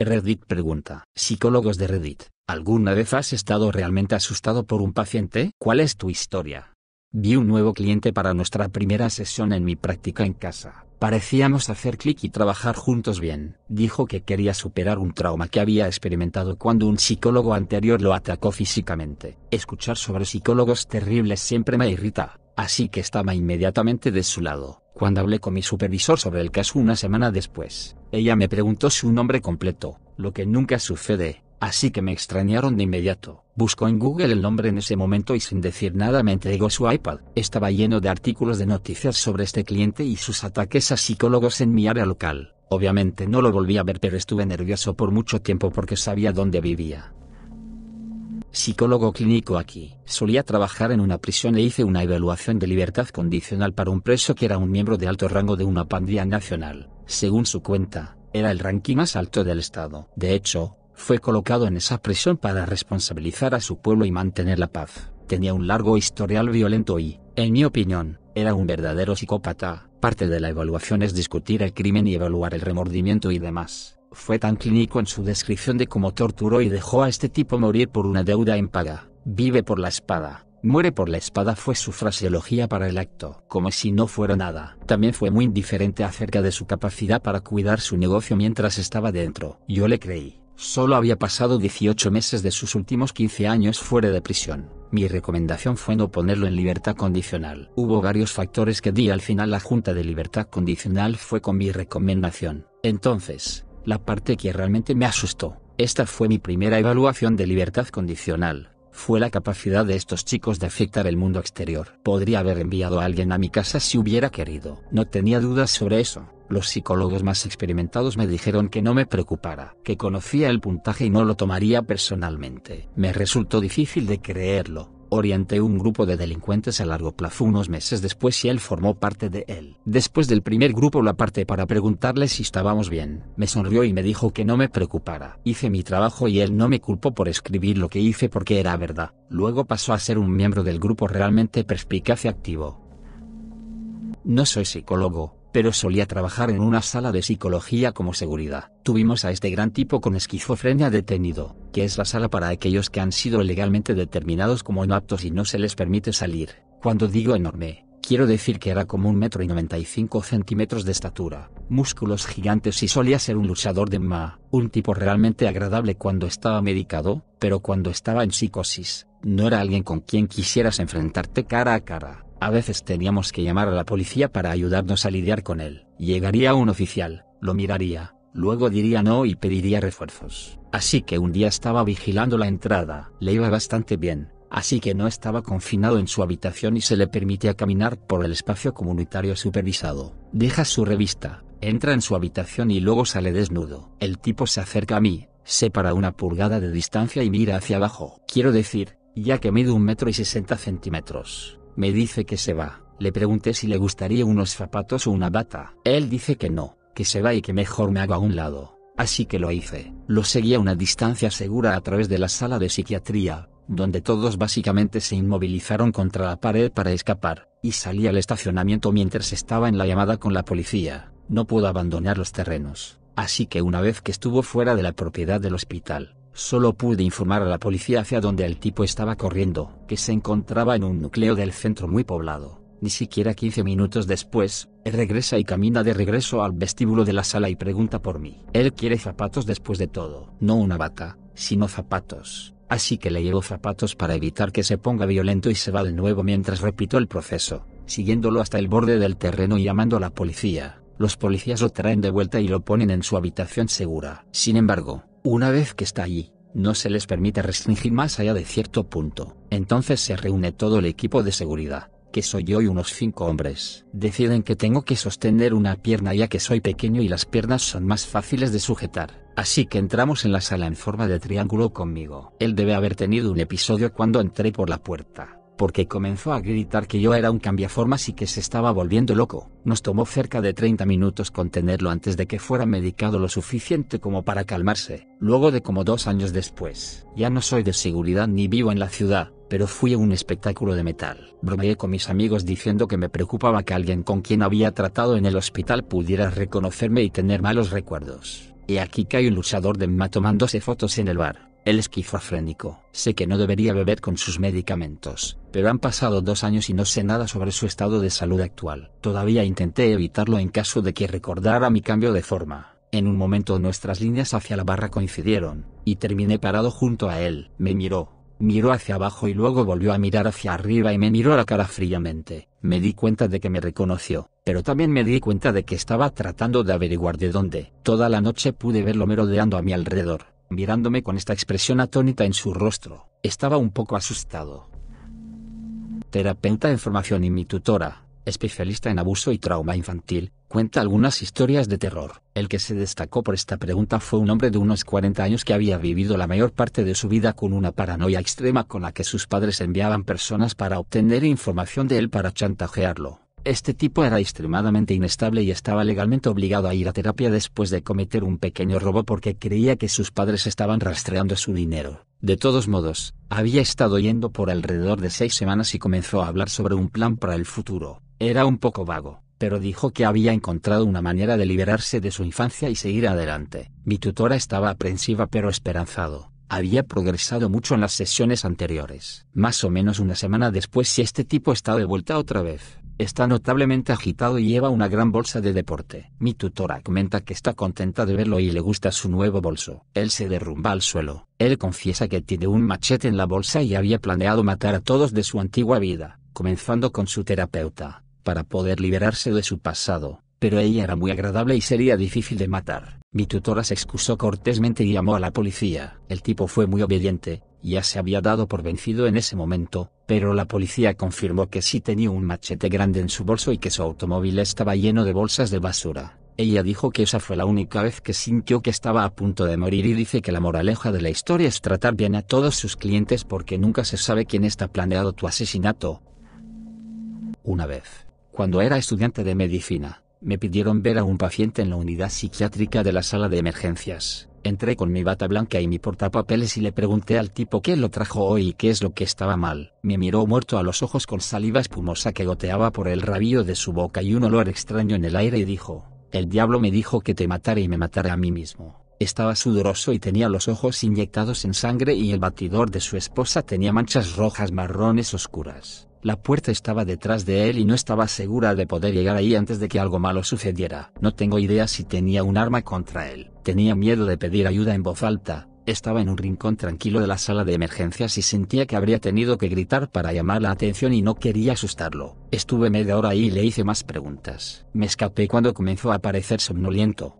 Reddit pregunta, psicólogos de Reddit, ¿alguna vez has estado realmente asustado por un paciente? ¿Cuál es tu historia? Vi un nuevo cliente para nuestra primera sesión en mi práctica en casa. Parecíamos hacer clic y trabajar juntos bien. Dijo que quería superar un trauma que había experimentado cuando un psicólogo anterior lo atacó físicamente. Escuchar sobre psicólogos terribles siempre me irrita así que estaba inmediatamente de su lado. Cuando hablé con mi supervisor sobre el caso una semana después, ella me preguntó su nombre completo, lo que nunca sucede, así que me extrañaron de inmediato. Buscó en Google el nombre en ese momento y sin decir nada me entregó su iPad. Estaba lleno de artículos de noticias sobre este cliente y sus ataques a psicólogos en mi área local. Obviamente no lo volví a ver pero estuve nervioso por mucho tiempo porque sabía dónde vivía psicólogo clínico aquí. Solía trabajar en una prisión e hice una evaluación de libertad condicional para un preso que era un miembro de alto rango de una pandilla nacional. Según su cuenta, era el ranking más alto del estado. De hecho, fue colocado en esa prisión para responsabilizar a su pueblo y mantener la paz. Tenía un largo historial violento y, en mi opinión, era un verdadero psicópata. Parte de la evaluación es discutir el crimen y evaluar el remordimiento y demás. Fue tan clínico en su descripción de cómo torturó y dejó a este tipo morir por una deuda impaga. Vive por la espada, muere por la espada fue su fraseología para el acto, como si no fuera nada. También fue muy indiferente acerca de su capacidad para cuidar su negocio mientras estaba dentro. Yo le creí. Solo había pasado 18 meses de sus últimos 15 años fuera de prisión. Mi recomendación fue no ponerlo en libertad condicional. Hubo varios factores que di al final la Junta de Libertad Condicional fue con mi recomendación. Entonces, la parte que realmente me asustó. Esta fue mi primera evaluación de libertad condicional. Fue la capacidad de estos chicos de afectar el mundo exterior. Podría haber enviado a alguien a mi casa si hubiera querido. No tenía dudas sobre eso. Los psicólogos más experimentados me dijeron que no me preocupara, que conocía el puntaje y no lo tomaría personalmente. Me resultó difícil de creerlo orienté un grupo de delincuentes a largo plazo unos meses después y él formó parte de él. Después del primer grupo la parte para preguntarle si estábamos bien. Me sonrió y me dijo que no me preocupara. Hice mi trabajo y él no me culpó por escribir lo que hice porque era verdad. Luego pasó a ser un miembro del grupo realmente perspicaz y activo. No soy psicólogo, pero solía trabajar en una sala de psicología como seguridad. Tuvimos a este gran tipo con esquizofrenia detenido, que es la sala para aquellos que han sido legalmente determinados como no y no se les permite salir. Cuando digo enorme, quiero decir que era como un metro y 95 centímetros de estatura, músculos gigantes y solía ser un luchador de ma, un tipo realmente agradable cuando estaba medicado, pero cuando estaba en psicosis, no era alguien con quien quisieras enfrentarte cara a cara a veces teníamos que llamar a la policía para ayudarnos a lidiar con él. Llegaría un oficial, lo miraría, luego diría no y pediría refuerzos. Así que un día estaba vigilando la entrada. Le iba bastante bien, así que no estaba confinado en su habitación y se le permitía caminar por el espacio comunitario supervisado. Deja su revista, entra en su habitación y luego sale desnudo. El tipo se acerca a mí, se para una pulgada de distancia y mira hacia abajo. Quiero decir, ya que mido un metro y sesenta centímetros. Me dice que se va. Le pregunté si le gustaría unos zapatos o una bata. Él dice que no, que se va y que mejor me hago a un lado. Así que lo hice. Lo seguí a una distancia segura a través de la sala de psiquiatría, donde todos básicamente se inmovilizaron contra la pared para escapar, y salí al estacionamiento mientras estaba en la llamada con la policía. No puedo abandonar los terrenos. Así que una vez que estuvo fuera de la propiedad del hospital, Solo pude informar a la policía hacia donde el tipo estaba corriendo, que se encontraba en un núcleo del centro muy poblado. Ni siquiera 15 minutos después, él regresa y camina de regreso al vestíbulo de la sala y pregunta por mí. Él quiere zapatos después de todo, no una bata, sino zapatos. Así que le llevo zapatos para evitar que se ponga violento y se va de nuevo mientras repito el proceso, siguiéndolo hasta el borde del terreno y llamando a la policía. Los policías lo traen de vuelta y lo ponen en su habitación segura. Sin embargo, una vez que está allí, no se les permite restringir más allá de cierto punto. Entonces se reúne todo el equipo de seguridad, que soy yo y unos cinco hombres. Deciden que tengo que sostener una pierna ya que soy pequeño y las piernas son más fáciles de sujetar. Así que entramos en la sala en forma de triángulo conmigo. Él debe haber tenido un episodio cuando entré por la puerta porque comenzó a gritar que yo era un cambiaformas y que se estaba volviendo loco. Nos tomó cerca de 30 minutos contenerlo antes de que fuera medicado lo suficiente como para calmarse. Luego de como dos años después, ya no soy de seguridad ni vivo en la ciudad, pero fui a un espectáculo de metal. Bromeé con mis amigos diciendo que me preocupaba que alguien con quien había tratado en el hospital pudiera reconocerme y tener malos recuerdos. Y aquí cae un luchador de ma tomándose fotos en el bar. El esquizofrénico, sé que no debería beber con sus medicamentos, pero han pasado dos años y no sé nada sobre su estado de salud actual. Todavía intenté evitarlo en caso de que recordara mi cambio de forma. En un momento nuestras líneas hacia la barra coincidieron, y terminé parado junto a él. Me miró, miró hacia abajo y luego volvió a mirar hacia arriba y me miró la cara fríamente. Me di cuenta de que me reconoció, pero también me di cuenta de que estaba tratando de averiguar de dónde. Toda la noche pude verlo merodeando a mi alrededor mirándome con esta expresión atónita en su rostro. Estaba un poco asustado. Terapeuta en formación y mi tutora, especialista en abuso y trauma infantil, cuenta algunas historias de terror. El que se destacó por esta pregunta fue un hombre de unos 40 años que había vivido la mayor parte de su vida con una paranoia extrema con la que sus padres enviaban personas para obtener información de él para chantajearlo. Este tipo era extremadamente inestable y estaba legalmente obligado a ir a terapia después de cometer un pequeño robo porque creía que sus padres estaban rastreando su dinero. De todos modos, había estado yendo por alrededor de seis semanas y comenzó a hablar sobre un plan para el futuro. Era un poco vago, pero dijo que había encontrado una manera de liberarse de su infancia y seguir adelante. Mi tutora estaba aprensiva pero esperanzado había progresado mucho en las sesiones anteriores. Más o menos una semana después si este tipo estaba de vuelta otra vez. Está notablemente agitado y lleva una gran bolsa de deporte. Mi tutora comenta que está contenta de verlo y le gusta su nuevo bolso. Él se derrumba al suelo. Él confiesa que tiene un machete en la bolsa y había planeado matar a todos de su antigua vida, comenzando con su terapeuta, para poder liberarse de su pasado pero ella era muy agradable y sería difícil de matar. Mi tutora se excusó cortésmente y llamó a la policía. El tipo fue muy obediente, ya se había dado por vencido en ese momento, pero la policía confirmó que sí tenía un machete grande en su bolso y que su automóvil estaba lleno de bolsas de basura. Ella dijo que esa fue la única vez que sintió que estaba a punto de morir y dice que la moraleja de la historia es tratar bien a todos sus clientes porque nunca se sabe quién está planeado tu asesinato. Una vez, cuando era estudiante de medicina, me pidieron ver a un paciente en la unidad psiquiátrica de la sala de emergencias. Entré con mi bata blanca y mi portapapeles y le pregunté al tipo qué lo trajo hoy y qué es lo que estaba mal. Me miró muerto a los ojos con saliva espumosa que goteaba por el rabillo de su boca y un olor extraño en el aire y dijo, el diablo me dijo que te matara y me matara a mí mismo. Estaba sudoroso y tenía los ojos inyectados en sangre y el batidor de su esposa tenía manchas rojas marrones oscuras. La puerta estaba detrás de él y no estaba segura de poder llegar ahí antes de que algo malo sucediera. No tengo idea si tenía un arma contra él. Tenía miedo de pedir ayuda en voz alta. Estaba en un rincón tranquilo de la sala de emergencias y sentía que habría tenido que gritar para llamar la atención y no quería asustarlo. Estuve media hora ahí y le hice más preguntas. Me escapé cuando comenzó a parecer somnoliento.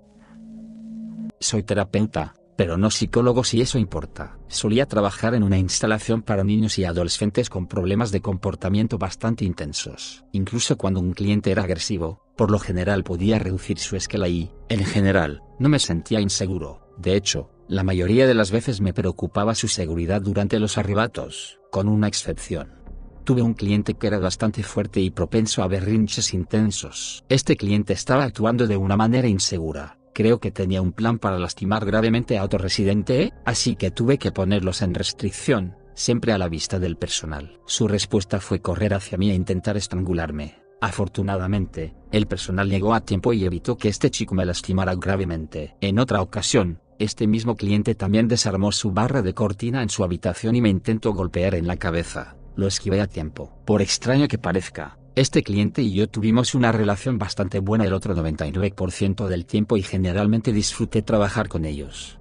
Soy terapeuta, pero no psicólogo si eso importa. Solía trabajar en una instalación para niños y adolescentes con problemas de comportamiento bastante intensos. Incluso cuando un cliente era agresivo, por lo general podía reducir su escala y, en general, no me sentía inseguro. De hecho, la mayoría de las veces me preocupaba su seguridad durante los arrebatos, con una excepción. Tuve un cliente que era bastante fuerte y propenso a berrinches intensos. Este cliente estaba actuando de una manera insegura, Creo que tenía un plan para lastimar gravemente a otro residente, así que tuve que ponerlos en restricción, siempre a la vista del personal. Su respuesta fue correr hacia mí e intentar estrangularme. Afortunadamente, el personal llegó a tiempo y evitó que este chico me lastimara gravemente. En otra ocasión, este mismo cliente también desarmó su barra de cortina en su habitación y me intentó golpear en la cabeza. Lo esquivé a tiempo. Por extraño que parezca, este cliente y yo tuvimos una relación bastante buena el otro 99% del tiempo y generalmente disfruté trabajar con ellos.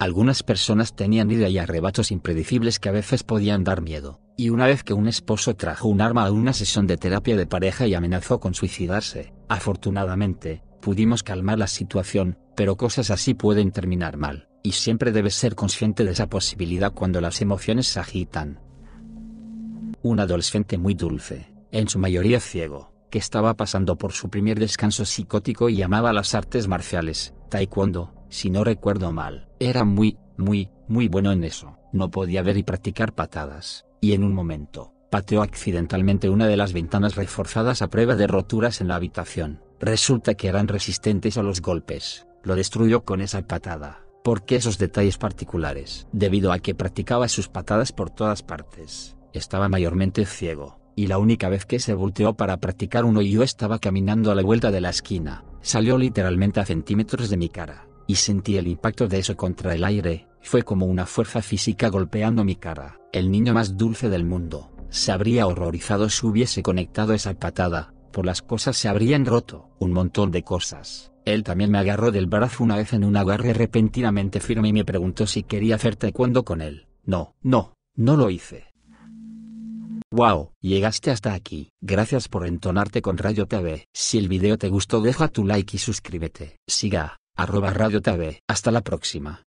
Algunas personas tenían ira y arrebatos impredecibles que a veces podían dar miedo, y una vez que un esposo trajo un arma a una sesión de terapia de pareja y amenazó con suicidarse, afortunadamente, pudimos calmar la situación, pero cosas así pueden terminar mal, y siempre debes ser consciente de esa posibilidad cuando las emociones se agitan, un adolescente muy dulce, en su mayoría ciego, que estaba pasando por su primer descanso psicótico y amaba las artes marciales, taekwondo, si no recuerdo mal. Era muy, muy, muy bueno en eso. No podía ver y practicar patadas, y en un momento, pateó accidentalmente una de las ventanas reforzadas a prueba de roturas en la habitación. Resulta que eran resistentes a los golpes. Lo destruyó con esa patada. Porque esos detalles particulares? Debido a que practicaba sus patadas por todas partes, estaba mayormente ciego, y la única vez que se volteó para practicar uno y yo estaba caminando a la vuelta de la esquina, salió literalmente a centímetros de mi cara, y sentí el impacto de eso contra el aire, fue como una fuerza física golpeando mi cara. El niño más dulce del mundo, se habría horrorizado si hubiese conectado esa patada, por las cosas se habrían roto, un montón de cosas. Él también me agarró del brazo una vez en un agarre repentinamente firme y me preguntó si quería hacerte taekwondo con él. No, no, no lo hice. Wow, llegaste hasta aquí. Gracias por entonarte con Radio TV. Si el video te gustó deja tu like y suscríbete. Siga, arroba Radio TV. Hasta la próxima.